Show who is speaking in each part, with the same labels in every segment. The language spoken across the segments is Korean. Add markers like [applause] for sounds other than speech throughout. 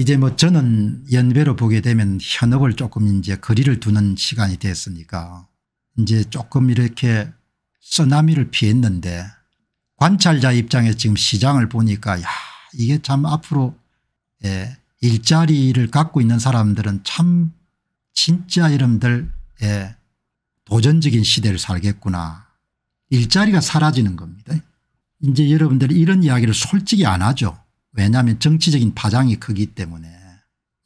Speaker 1: 이제 뭐 저는 연배로 보게 되면 현업을 조금 이제 거리를 두는 시간이 됐으니까 이제 조금 이렇게 쓰나미를 피했는데 관찰자 입장에 지금 시장을 보니까 야 이게 참 앞으로 예, 일자리를 갖고 있는 사람들은 참 진짜 이름들 예, 도전적인 시대를 살겠구나. 일자리가 사라지는 겁니다. 이제 여러분들이 이런 이야기를 솔직히 안 하죠. 왜냐하면 정치적인 파장이 크기 때문에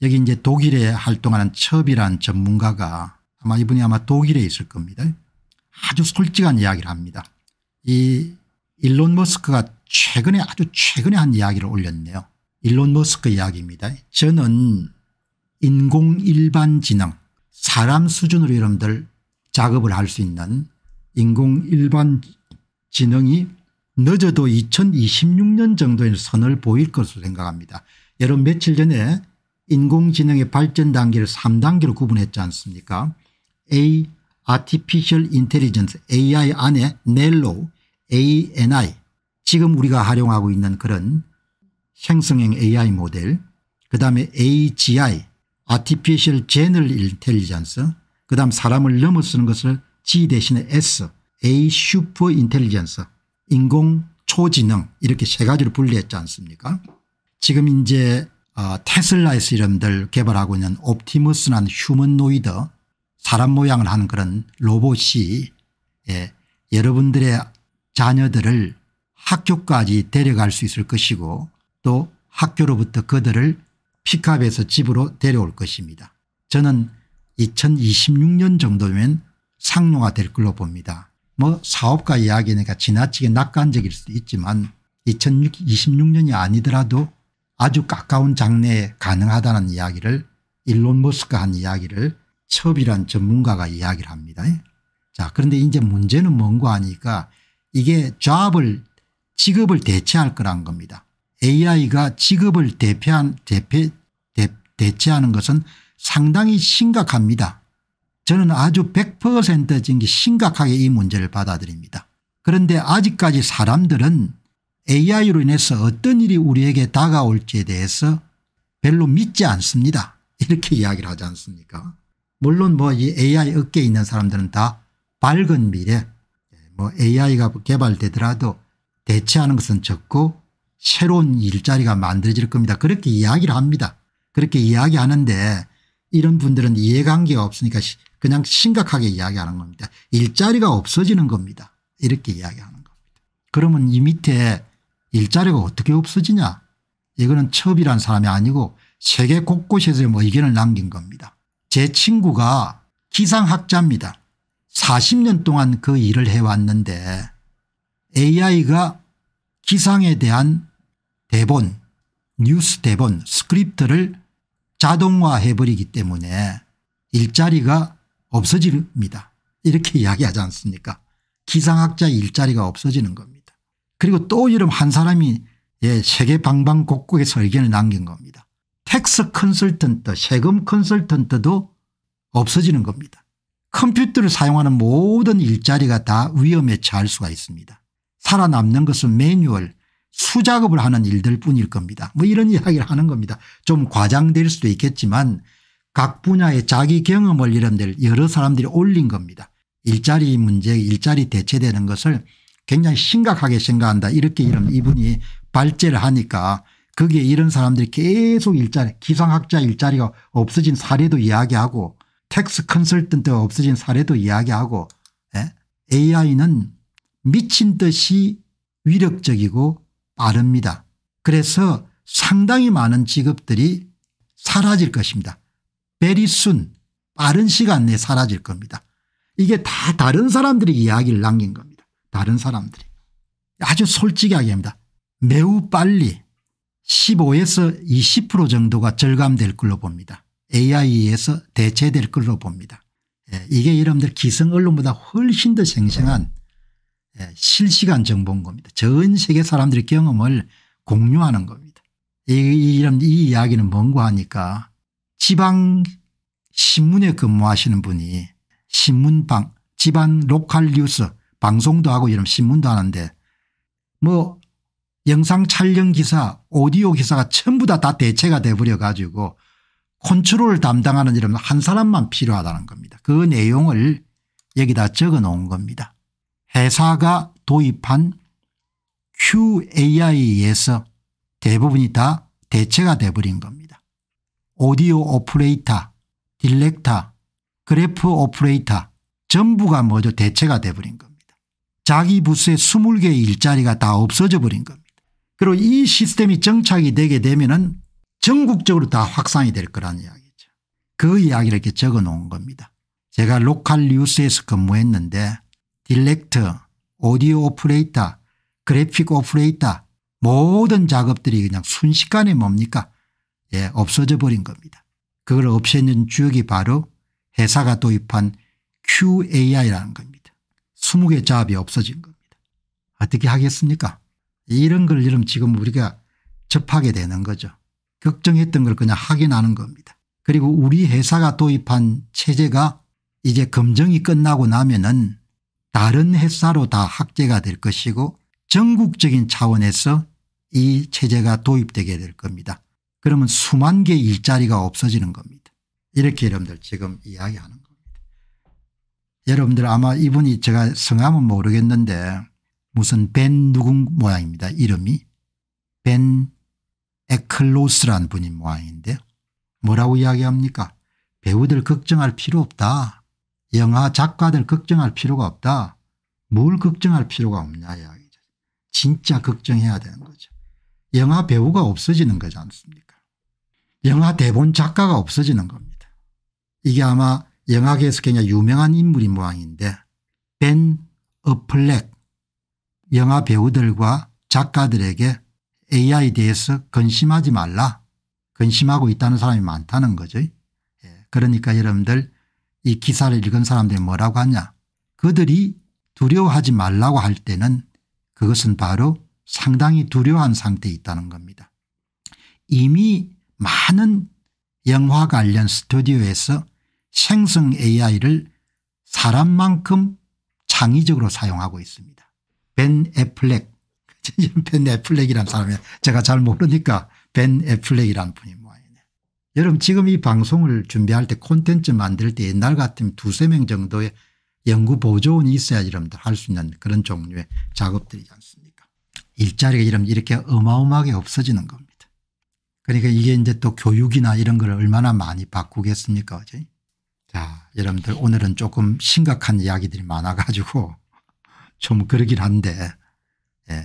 Speaker 1: 여기 이제 독일에 활동하는 첩이란 전문가가 아마 이분이 아마 독일에 있을 겁니다. 아주 솔직한 이야기를 합니다. 이 일론 머스크가 최근에 아주 최근에 한 이야기를 올렸네요. 일론 머스크 이야기입니다. 저는 인공일반지능 사람 수준으로 여러분들 작업을 할 수 있는 인공일반지능이 늦어도 2026년 정도의 선을 보일 것으로 생각합니다. 여러 며칠 전에 인공지능의 발전 단계를 3단계로 구분했지 않습니까 A Artificial Intelligence AI 안에 넬로 ANI 지금 우리가 활용하고 있는 그런 생성형 AI 모델 그다음에 AGI Artificial General Intelligence 그다음 사람을 넘어서는 것을 G 대신에 S A Super Intelligence 인공 초지능 이렇게 세 가지로 분리했지 않습니까 지금 이제 아, 테슬라에서 이름들 개발하고 있는 옵티머스란 휴먼노이드 사람 모양을 하는 그런 로봇이 예, 여러분들의 자녀들을 학교까지 데려갈 수 있을 것이고 또 학교로부터 그들을 픽업해서 집으로 데려올 것입니다. 저는 2026년 정도면 상용화될 걸로 봅니다. 뭐 사업가 이야기니까 지나치게 낙관적일 수도 있지만 2026년이 아니더라도 아주 가까운 장래에 가능하다는 이야기를 일론 머스크한 이야기를 첩이란 전문가가 이야기를 합니다. 자 그런데 이제 문제는 뭔가 하니까 이게 조합을 직업을 대체할 거란 겁니다. AI가 직업을 대표한, 대체, 대체하는 것은 상당히 심각합니다. 저는 아주 100% 심각하게 이 문제를 받아들입니다. 그런데 아직까지 사람들은 AI로 인해서 어떤 일이 우리에게 다가올지에 대해서 별로 믿지 않습니다. 이렇게 [laughs] 이야기를 하지 않습니까 물론 뭐 이 AI 업계에 있는 사람들은 다 밝은 미래 뭐 AI가 개발되더라도 대체하는 것은 적고 새로운 일자리가 만들어질 겁니다. 그렇게 이야기를 합니다. 그렇게 이야기하는데 이런 분들은 이해관계가 없으니까 그냥 심각하게 이야기하는 겁니다. 일자리가 없어지는 겁니다. 이렇게 이야기하는 겁니다. 그러면 이 밑에 일자리가 어떻게 없어지냐 이거는 첩이란 사람이 아니고 세계 곳곳에서 뭐 의견을 남긴 겁니다. 제 친구가 기상학자입니다. 40년 동안 그 일을 해왔는데 AI가 기상에 대한 대본 뉴스 대본 스크립트를 자동화해 버리기 때문에 일자리가 없어집니다. 이렇게 이야기하지 않습니까 기상학자 일자리가 없어지는 겁니다. 그리고 또 이름 한 사람이 예, 세계 방방곡곡에서 의견을 남긴 겁니다. 텍스 컨설턴트 세금 컨설턴트도 없어지는 겁니다. 컴퓨터를 사용하는 모든 일자리가 다 위험에 처할 수가 있습니다. 살아남는 것은 매뉴얼 수작업을 하는 일들 뿐일 겁니다. 뭐 이런 이야기를 하는 겁니다. 좀 과장될 수도 있겠지만 각 분야의 자기 경험을 이런 데를 여러 사람들이 올린 겁니다. 일자리 문제 일자리 대체되는 것을 굉장히 심각하게 생각한다 이렇게 이런 이분이 발제를 하니까 거기에 이런 사람들이 계속 일자리 기상학자 일자리가 없어진 사례도 이야기하고 텍스 컨설턴트 가 없어진 사례도 이야기하고 에? 예? AI는 미친 듯이 위력적이고 빠릅니다. 그래서 상당히 많은 직업들이 사라질 것입니다. 베리순 빠른 시간 내에 사라질 겁니다. 이게 다 다른 사람들이 이야기를 남긴 겁니다. 다른 사람들이. 아주 솔직하게 합니다. 매우 빨리 15에서 20% 정도가 절감될 걸로 봅니다. AI에서 대체될 걸로 봅니다. 예, 이게 여러분들 기성 언론보다 훨씬 더 생생한 예, 실시간 정보인 겁니다. 전 세계 사람들의 경험을 공유하는 겁니다. 이, 이런 이 이야기는 뭔고 하니까 지방 신문에 근무하시는 분이 신문방 지방 로컬 뉴스 방송도 하고 이런 신문도 하는데 뭐 영상 촬영 기사 오디오 기사가 전부 다, 다 대체가 돼버려 가지고 컨트롤 담당하는 이런 한 사람만 필요하다는 겁니다. 그 내용을 여기다 적어 놓은 겁니다. 회사가 도입한 QAI에서 대부분이 다 대체가 돼버린 겁니다. 오디오 오퍼레이터, 딜렉터, 그래프 오퍼레이터 전부가 뭐죠 대체가 돼버린 겁니다. 자기 부스에 2 0개 일자리가 다 없어져 버린 겁니다. 그리고 이 시스템이 정착이 되게 되면 은 전국적으로 다 확산이 될 거라는 이야기죠. 그 이야기를 이렇게 적어 놓은 겁니다. 제가 로컬 뉴스에서 근무했는데 딜렉터, 오디오 오프레이터, 그래픽 오프레이터 모든 작업들이 그냥 순식간에 뭡니까 예, 없어져 버린 겁니다. 그걸 없애는 주역이 바로 회사가 도입한 QAI라는 겁니다. 20개 잡이 없어진 겁니다. 어떻게 하겠습니까 이런 걸 이름 지금 우리가 접하게 되는 거죠. 걱정했던 걸 그냥 확인하는 겁니다. 그리고 우리 회사가 도입한 체제가 이제 검증이 끝나고 나면은 다른 회사로 다 학제가 될 것이고 전국적인 차원에서 이 체제가 도입되게 될 겁니다. 그러면 수만 개 일자리가 없어지는 겁니다. 이렇게 여러분들 지금 이야기하는 겁니다. 여러분들 아마 이분이 제가 성함은 모르겠는데 무슨 벤 누군 모양입니다. 이름이 벤 에클로스라는 분인 모양인데 뭐라고 이야기합니까 배우들 걱정할 필요 없다. 영화 작가들 걱정할 필요가 없다. 뭘 걱정할 필요가 없냐 이야기죠. 진짜 걱정해야 되는 거죠. 영화 배우가 없어지는 거지 않습니까 영화 대본 작가가 없어지는 겁니다. 이게 아마 영화계에서 굉장히 유명한 인물인 모양인데 벤 어플렉 영화 배우들과 작가들에게 AI에 대해서 근심하지 말라 근심하고 있다는 사람이 많다는 거죠. 예, 그러니까 여러분들 이 기사를 읽은 사람들이 뭐라고 하냐 그들이 두려워하지 말라고 할 때는 그것은 바로 상당히 두려워한 상태에 있다는 겁니다. 이미 많은 영화 관련 스튜디오에서 생성 AI를 사람만큼 창의적으로 사용하고 있습니다. 벤 애플렉 [laughs] 벤 애플렉이라는 사람이 제가 잘 모르니까 벤 애플렉이라는 분입니다. 여러분 지금 이 방송을 준비할 때 콘텐츠 만들 때 옛날 같으면 두세 명 정도의 연구 보조원이 있어야 여러분들 할 수 있는 그런 종류의 작업들이지 않습니까 일자리가 이러면 이렇게 어마어마하게 없어지는 겁니다. 그러니까 이게 이제 또 교육이나 이런 걸 얼마나 많이 바꾸겠습니까 어제 자 여러분들 오늘은 조금 심각한 이야기들이 많아가지고 [laughs] 좀 그러긴 한데 예.